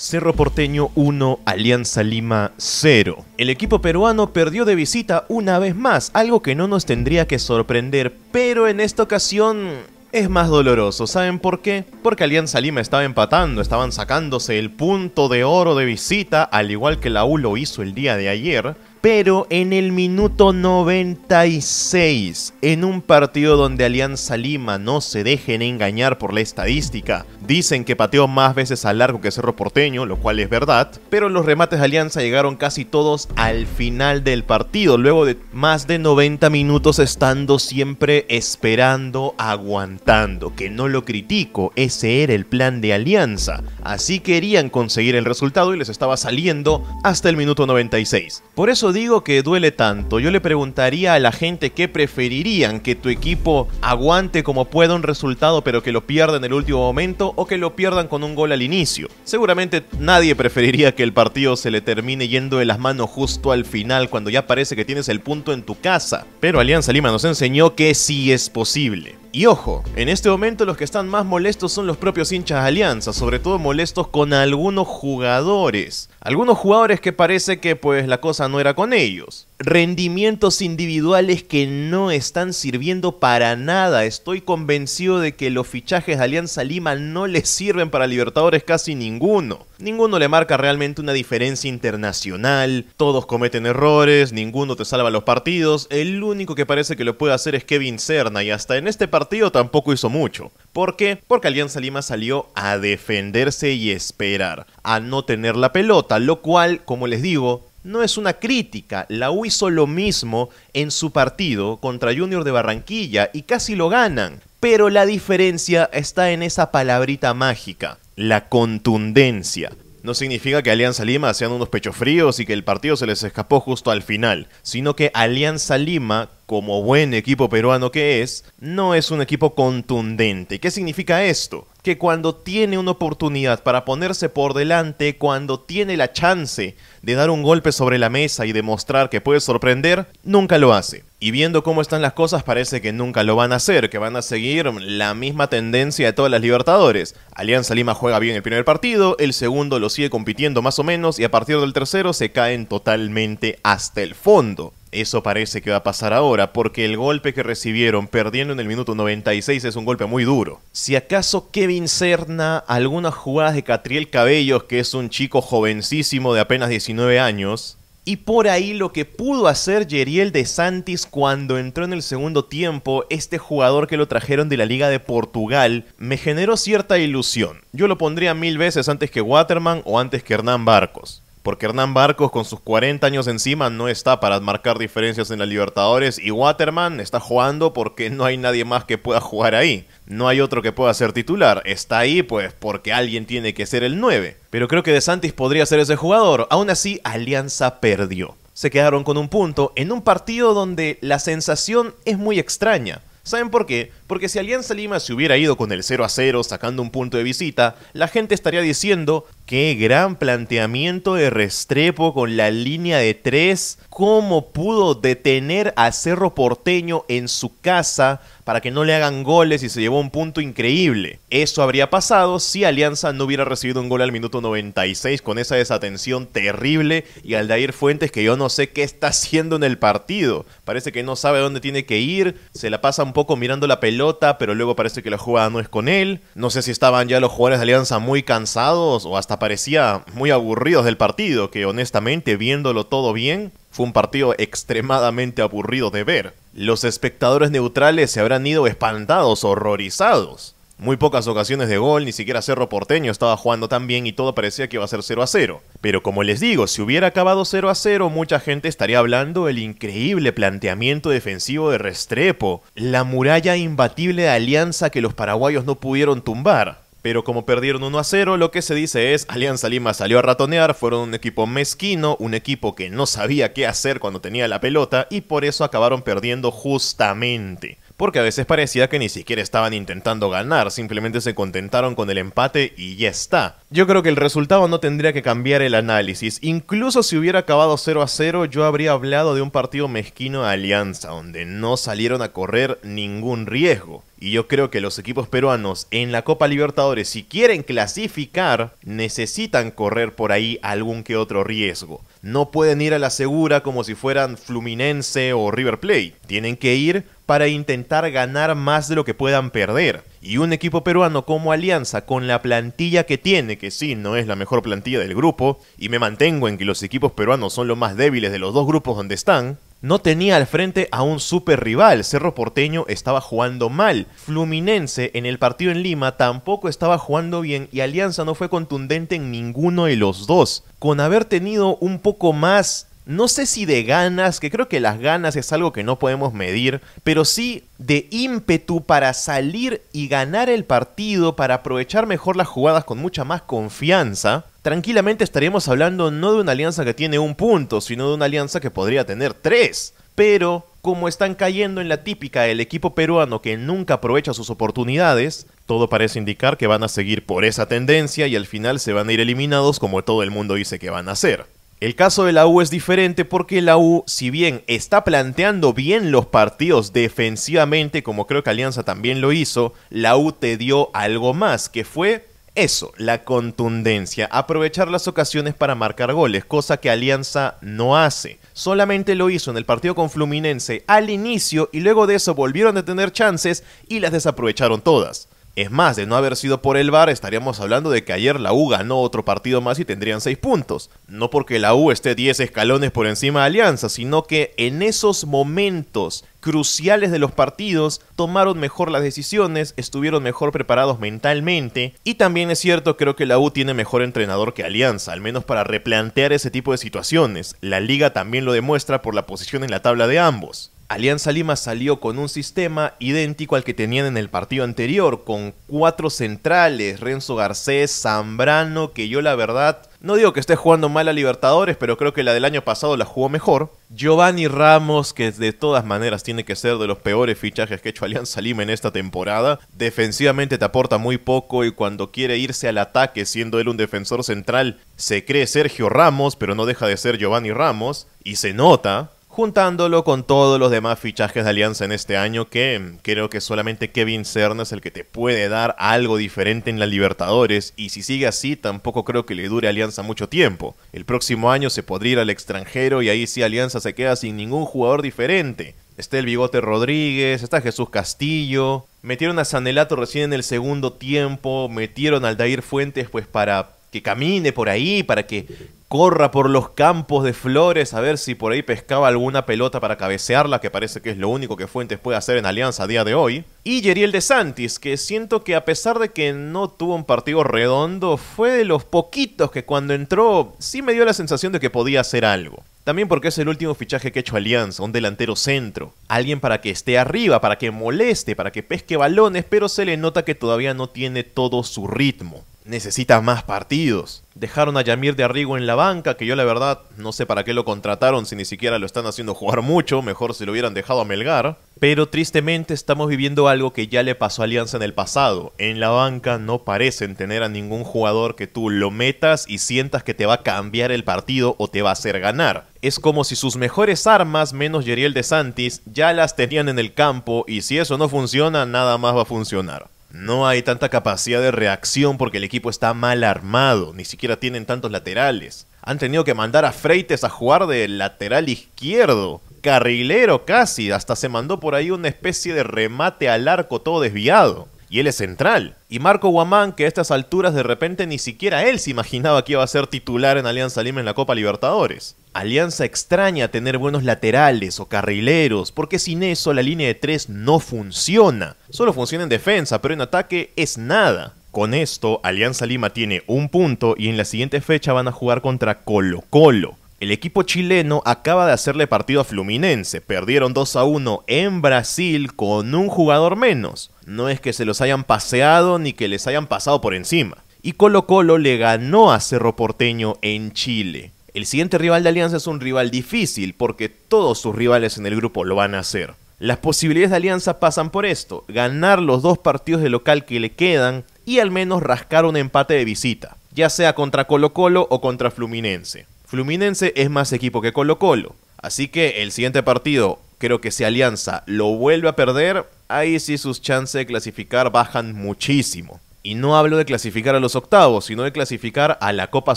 Cerro Porteño 1, Alianza Lima 0. El equipo peruano perdió de visita una vez más, algo que no nos tendría que sorprender, pero en esta ocasión es más doloroso. ¿Saben por qué? Porque Alianza Lima estaba empatando, estaban sacándose el punto de oro de visita, al igual que la U lo hizo el día de ayer. Pero en el minuto 96, en un partido donde Alianza Lima no se dejen engañar por la estadística, dicen que pateó más veces a largo que Cerro Porteño, lo cual es verdad, pero los remates de Alianza llegaron casi todos al final del partido, luego de más de 90 minutos estando siempre esperando, aguantando, que no lo critico, ese era el plan de Alianza, así querían conseguir el resultado y les estaba saliendo hasta el minuto 96. Por eso digo que duele tanto. Yo le preguntaría a la gente qué preferirían, que tu equipo aguante como pueda un resultado pero que lo pierda en el último momento o que lo pierdan con un gol al inicio. Seguramente nadie preferiría que el partido se le termine yendo de las manos justo al final cuando ya parece que tienes el punto en tu casa. Pero Alianza Lima nos enseñó que sí es posible. Y ojo, en este momento los que están más molestos son los propios hinchas Alianza, sobre todo molestos con algunos jugadores. Algunos jugadores que parece que pues la cosa no era con ellos rendimientos individuales que no están sirviendo para nada. Estoy convencido de que los fichajes de Alianza Lima no le sirven para Libertadores casi ninguno. Ninguno le marca realmente una diferencia internacional, todos cometen errores, ninguno te salva los partidos, el único que parece que lo puede hacer es Kevin Serna y hasta en este partido tampoco hizo mucho. ¿Por qué? Porque Alianza Lima salió a defenderse y esperar, a no tener la pelota, lo cual, como les digo, no es una crítica, la U hizo lo mismo en su partido contra Junior de Barranquilla y casi lo ganan. Pero la diferencia está en esa palabrita mágica, la contundencia. No significa que Alianza Lima sean unos pechos fríos y que el partido se les escapó justo al final, sino que Alianza Lima como buen equipo peruano que es, no es un equipo contundente. ¿Qué significa esto? Que cuando tiene una oportunidad para ponerse por delante, cuando tiene la chance de dar un golpe sobre la mesa y demostrar que puede sorprender, nunca lo hace. Y viendo cómo están las cosas parece que nunca lo van a hacer, que van a seguir la misma tendencia de todas las Libertadores. Alianza Lima juega bien el primer partido, el segundo lo sigue compitiendo más o menos y a partir del tercero se caen totalmente hasta el fondo. Eso parece que va a pasar ahora, porque el golpe que recibieron perdiendo en el minuto 96 es un golpe muy duro. Si acaso Kevin Serna, algunas jugadas de Catriel Cabellos, que es un chico jovencísimo de apenas 19 años, y por ahí lo que pudo hacer Yeriel de Santis cuando entró en el segundo tiempo, este jugador que lo trajeron de la Liga de Portugal, me generó cierta ilusión. Yo lo pondría mil veces antes que Waterman o antes que Hernán Barcos porque Hernán Barcos con sus 40 años encima no está para marcar diferencias en la Libertadores y Waterman está jugando porque no hay nadie más que pueda jugar ahí. No hay otro que pueda ser titular. Está ahí pues porque alguien tiene que ser el 9. Pero creo que De Santis podría ser ese jugador. Aún así, Alianza perdió. Se quedaron con un punto en un partido donde la sensación es muy extraña. ¿Saben por qué? Porque si Alianza Lima se hubiera ido con el 0 a 0 sacando un punto de visita, la gente estaría diciendo, Qué gran planteamiento de Restrepo con la línea de tres. ¿Cómo pudo detener a Cerro Porteño en su casa para que no le hagan goles y se llevó un punto increíble? Eso habría pasado si Alianza no hubiera recibido un gol al minuto 96 con esa desatención terrible y Aldair Fuentes que yo no sé qué está haciendo en el partido. Parece que no sabe dónde tiene que ir, se la pasa un poco mirando la pelota, pero luego parece que la jugada no es con él. No sé si estaban ya los jugadores de Alianza muy cansados o hasta parecía muy aburridos del partido, que honestamente, viéndolo todo bien, fue un partido extremadamente aburrido de ver. Los espectadores neutrales se habrán ido espantados, horrorizados. Muy pocas ocasiones de gol, ni siquiera Cerro Porteño estaba jugando tan bien y todo parecía que iba a ser 0 a 0. Pero como les digo, si hubiera acabado 0 a 0, mucha gente estaría hablando del increíble planteamiento defensivo de Restrepo, la muralla imbatible de alianza que los paraguayos no pudieron tumbar. Pero como perdieron 1 a 0, lo que se dice es Alianza Lima salió a ratonear, fueron un equipo mezquino, un equipo que no sabía qué hacer cuando tenía la pelota y por eso acabaron perdiendo justamente. Porque a veces parecía que ni siquiera estaban intentando ganar, simplemente se contentaron con el empate y ya está. Yo creo que el resultado no tendría que cambiar el análisis. Incluso si hubiera acabado 0 a 0, yo habría hablado de un partido mezquino a Alianza, donde no salieron a correr ningún riesgo. Y yo creo que los equipos peruanos en la Copa Libertadores, si quieren clasificar, necesitan correr por ahí algún que otro riesgo. No pueden ir a la segura como si fueran Fluminense o River Plate. Tienen que ir para intentar ganar más de lo que puedan perder. Y un equipo peruano como Alianza, con la plantilla que tiene, que sí, no es la mejor plantilla del grupo, y me mantengo en que los equipos peruanos son los más débiles de los dos grupos donde están, no tenía al frente a un super rival. Cerro Porteño estaba jugando mal. Fluminense en el partido en Lima tampoco estaba jugando bien y Alianza no fue contundente en ninguno de los dos. Con haber tenido un poco más no sé si de ganas, que creo que las ganas es algo que no podemos medir, pero sí de ímpetu para salir y ganar el partido, para aprovechar mejor las jugadas con mucha más confianza, tranquilamente estaríamos hablando no de una alianza que tiene un punto, sino de una alianza que podría tener tres. Pero, como están cayendo en la típica del equipo peruano que nunca aprovecha sus oportunidades, todo parece indicar que van a seguir por esa tendencia y al final se van a ir eliminados como todo el mundo dice que van a hacer. El caso de la U es diferente porque la U, si bien está planteando bien los partidos defensivamente, como creo que Alianza también lo hizo, la U te dio algo más, que fue eso, la contundencia, aprovechar las ocasiones para marcar goles, cosa que Alianza no hace. Solamente lo hizo en el partido con Fluminense al inicio y luego de eso volvieron a tener chances y las desaprovecharon todas. Es más, de no haber sido por el VAR, estaríamos hablando de que ayer la U ganó otro partido más y tendrían 6 puntos. No porque la U esté 10 escalones por encima de Alianza, sino que en esos momentos cruciales de los partidos tomaron mejor las decisiones, estuvieron mejor preparados mentalmente y también es cierto creo que la U tiene mejor entrenador que Alianza, al menos para replantear ese tipo de situaciones. La liga también lo demuestra por la posición en la tabla de ambos. Alianza Lima salió con un sistema idéntico al que tenían en el partido anterior, con cuatro centrales, Renzo Garcés, Zambrano, que yo la verdad no digo que esté jugando mal a Libertadores, pero creo que la del año pasado la jugó mejor. Giovanni Ramos, que de todas maneras tiene que ser de los peores fichajes que ha hecho Alianza Lima en esta temporada. Defensivamente te aporta muy poco y cuando quiere irse al ataque, siendo él un defensor central, se cree Sergio Ramos, pero no deja de ser Giovanni Ramos. Y se nota, juntándolo con todos los demás fichajes de Alianza en este año, que mm, creo que solamente Kevin Cerna es el que te puede dar algo diferente en la Libertadores, y si sigue así, tampoco creo que le dure Alianza mucho tiempo. El próximo año se podría ir al extranjero y ahí sí Alianza se queda sin ningún jugador diferente. Está el Bigote Rodríguez, está Jesús Castillo, metieron a Sanelato recién en el segundo tiempo, metieron a Dair Fuentes pues para que camine por ahí, para que corra por los campos de flores a ver si por ahí pescaba alguna pelota para cabecearla, que parece que es lo único que Fuentes puede hacer en Alianza a día de hoy. Y Yeriel de Santis, que siento que a pesar de que no tuvo un partido redondo, fue de los poquitos que cuando entró sí me dio la sensación de que podía hacer algo. También porque es el último fichaje que ha hecho Alianza, un delantero centro. Alguien para que esté arriba, para que moleste, para que pesque balones, pero se le nota que todavía no tiene todo su ritmo necesita más partidos. Dejaron a Yamir de Arrigo en la banca, que yo la verdad no sé para qué lo contrataron si ni siquiera lo están haciendo jugar mucho, mejor si lo hubieran dejado a Melgar. Pero tristemente estamos viviendo algo que ya le pasó a Alianza en el pasado. En la banca no parecen tener a ningún jugador que tú lo metas y sientas que te va a cambiar el partido o te va a hacer ganar. Es como si sus mejores armas, menos Yeriel de Santis, ya las tenían en el campo y si eso no funciona, nada más va a funcionar. No hay tanta capacidad de reacción porque el equipo está mal armado, ni siquiera tienen tantos laterales. Han tenido que mandar a Freites a jugar de lateral izquierdo, carrilero casi, hasta se mandó por ahí una especie de remate al arco todo desviado. Y él es central. Y Marco Guamán, que a estas alturas de repente ni siquiera él se imaginaba que iba a ser titular en Alianza Lima en la Copa Libertadores. Alianza extraña tener buenos laterales o carrileros, porque sin eso la línea de tres no funciona. Solo funciona en defensa, pero en ataque es nada. Con esto, Alianza Lima tiene un punto y en la siguiente fecha van a jugar contra Colo Colo. El equipo chileno acaba de hacerle partido a Fluminense, perdieron 2 a 1 en Brasil con un jugador menos. No es que se los hayan paseado ni que les hayan pasado por encima. Y Colo Colo le ganó a Cerro Porteño en Chile. El siguiente rival de Alianza es un rival difícil porque todos sus rivales en el grupo lo van a hacer. Las posibilidades de Alianza pasan por esto, ganar los dos partidos de local que le quedan y al menos rascar un empate de visita, ya sea contra Colo Colo o contra Fluminense. Fluminense es más equipo que Colo Colo, así que el siguiente partido creo que si Alianza lo vuelve a perder, ahí sí sus chances de clasificar bajan muchísimo. Y no hablo de clasificar a los octavos, sino de clasificar a la Copa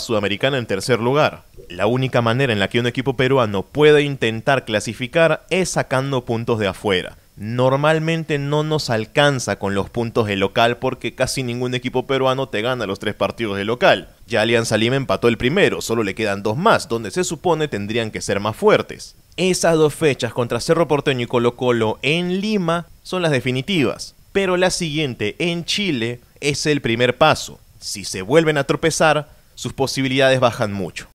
Sudamericana en tercer lugar. La única manera en la que un equipo peruano puede intentar clasificar es sacando puntos de afuera. Normalmente no nos alcanza con los puntos de local porque casi ningún equipo peruano te gana los tres partidos de local. Ya Alianza Lima empató el primero, solo le quedan dos más, donde se supone tendrían que ser más fuertes. Esas dos fechas contra Cerro Porteño y Colo Colo en Lima son las definitivas, pero la siguiente en Chile es el primer paso. Si se vuelven a tropezar, sus posibilidades bajan mucho.